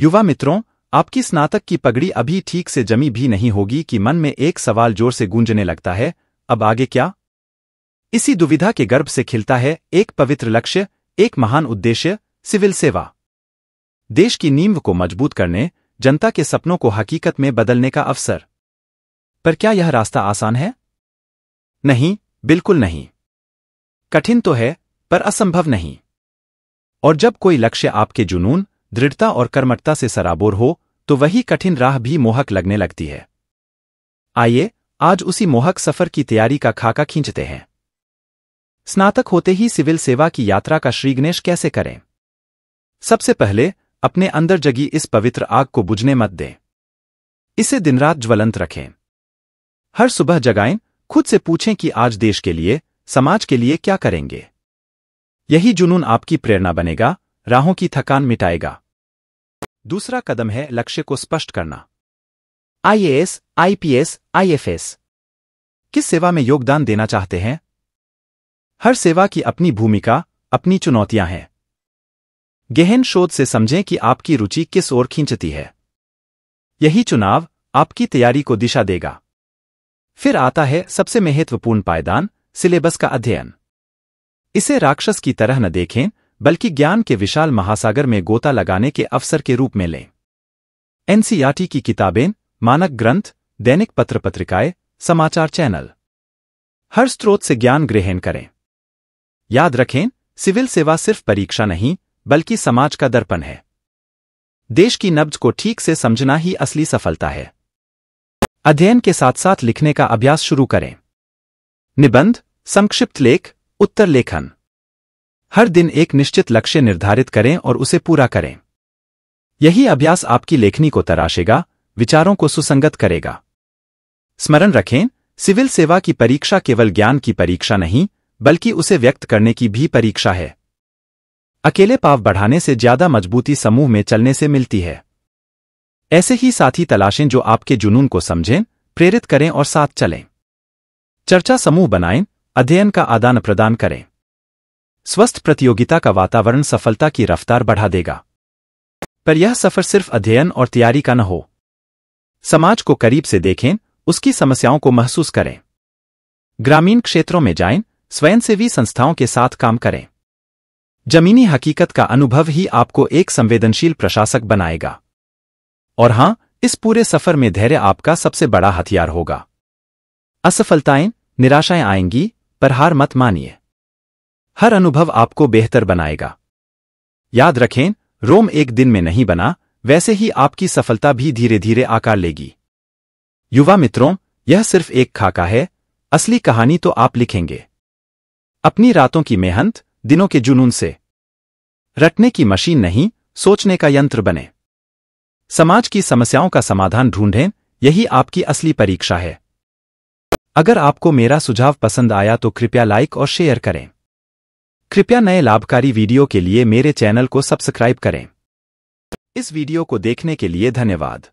युवा मित्रों आपकी स्नातक की पगड़ी अभी ठीक से जमी भी नहीं होगी कि मन में एक सवाल जोर से गूंजने लगता है अब आगे क्या इसी दुविधा के गर्भ से खिलता है एक पवित्र लक्ष्य एक महान उद्देश्य सिविल सेवा देश की नींव को मजबूत करने जनता के सपनों को हकीकत में बदलने का अवसर पर क्या यह रास्ता आसान है नहीं बिल्कुल नहीं कठिन तो है पर असंभव नहीं और जब कोई लक्ष्य आपके जुनून दृढ़ता और कर्मठता से सराबोर हो तो वही कठिन राह भी मोहक लगने लगती है आइए आज उसी मोहक सफर की तैयारी का खाका खींचते हैं स्नातक होते ही सिविल सेवा की यात्रा का श्रीगणेश कैसे करें सबसे पहले अपने अंदर जगी इस पवित्र आग को बुझने मत दें इसे दिन रात ज्वलंत रखें हर सुबह जगाएं खुद से पूछें कि आज देश के लिए समाज के लिए क्या करेंगे यही जुनून आपकी प्रेरणा बनेगा राहों की थकान मिटाएगा दूसरा कदम है लक्ष्य को स्पष्ट करना आईएएस, आईपीएस आईएफएस किस सेवा में योगदान देना चाहते हैं हर सेवा की अपनी भूमिका अपनी चुनौतियां हैं गहन शोध से समझें कि आपकी रुचि किस ओर खींचती है यही चुनाव आपकी तैयारी को दिशा देगा फिर आता है सबसे महत्वपूर्ण पायदान सिलेबस का अध्ययन इसे राक्षस की तरह न देखें बल्कि ज्ञान के विशाल महासागर में गोता लगाने के अवसर के रूप में लें एनसीआरटी की किताबें मानक ग्रंथ दैनिक पत्र पत्रिकाएं समाचार चैनल हर स्रोत से ज्ञान ग्रहण करें याद रखें सिविल सेवा सिर्फ परीक्षा नहीं बल्कि समाज का दर्पण है देश की नब्ज को ठीक से समझना ही असली सफलता है अध्ययन के साथ साथ लिखने का अभ्यास शुरू करें निबंध संक्षिप्त लेख उत्तर लेखन हर दिन एक निश्चित लक्ष्य निर्धारित करें और उसे पूरा करें यही अभ्यास आपकी लेखनी को तराशेगा विचारों को सुसंगत करेगा स्मरण रखें सिविल सेवा की परीक्षा केवल ज्ञान की परीक्षा नहीं बल्कि उसे व्यक्त करने की भी परीक्षा है अकेले पाव बढ़ाने से ज्यादा मजबूती समूह में चलने से मिलती है ऐसे ही साथी तलाशें जो आपके जुनून को समझें प्रेरित करें और साथ चलें चर्चा समूह बनाएं अध्ययन का आदान प्रदान करें स्वस्थ प्रतियोगिता का वातावरण सफलता की रफ्तार बढ़ा देगा पर यह सफर सिर्फ अध्ययन और तैयारी का न हो समाज को करीब से देखें उसकी समस्याओं को महसूस करें ग्रामीण क्षेत्रों में जाएं, स्वयंसेवी संस्थाओं के साथ काम करें जमीनी हकीकत का अनुभव ही आपको एक संवेदनशील प्रशासक बनाएगा और हां इस पूरे सफर में धैर्य आपका सबसे बड़ा हथियार होगा असफलताएं निराशाएं आएंगी पर हार मत मानिए हर अनुभव आपको बेहतर बनाएगा याद रखें रोम एक दिन में नहीं बना वैसे ही आपकी सफलता भी धीरे धीरे आकार लेगी युवा मित्रों यह सिर्फ एक खाका है असली कहानी तो आप लिखेंगे अपनी रातों की मेहनत दिनों के जुनून से रटने की मशीन नहीं सोचने का यंत्र बने समाज की समस्याओं का समाधान ढूंढें यही आपकी असली परीक्षा है अगर आपको मेरा सुझाव पसंद आया तो कृपया लाइक और शेयर करें कृपया नए लाभकारी वीडियो के लिए मेरे चैनल को सब्सक्राइब करें इस वीडियो को देखने के लिए धन्यवाद